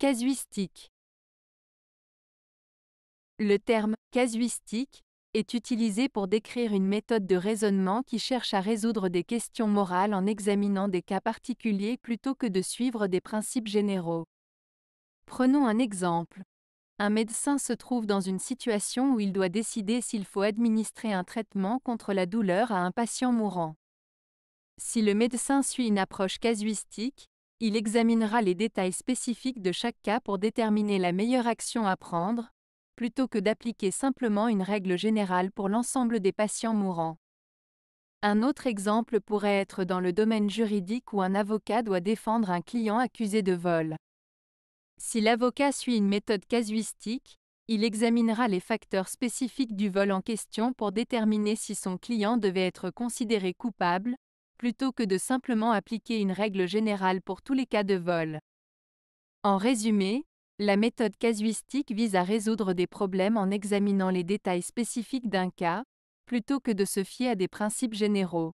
Casuistique Le terme casuistique est utilisé pour décrire une méthode de raisonnement qui cherche à résoudre des questions morales en examinant des cas particuliers plutôt que de suivre des principes généraux. Prenons un exemple. Un médecin se trouve dans une situation où il doit décider s'il faut administrer un traitement contre la douleur à un patient mourant. Si le médecin suit une approche casuistique, il examinera les détails spécifiques de chaque cas pour déterminer la meilleure action à prendre, plutôt que d'appliquer simplement une règle générale pour l'ensemble des patients mourants. Un autre exemple pourrait être dans le domaine juridique où un avocat doit défendre un client accusé de vol. Si l'avocat suit une méthode casuistique, il examinera les facteurs spécifiques du vol en question pour déterminer si son client devait être considéré coupable, plutôt que de simplement appliquer une règle générale pour tous les cas de vol. En résumé, la méthode casuistique vise à résoudre des problèmes en examinant les détails spécifiques d'un cas, plutôt que de se fier à des principes généraux.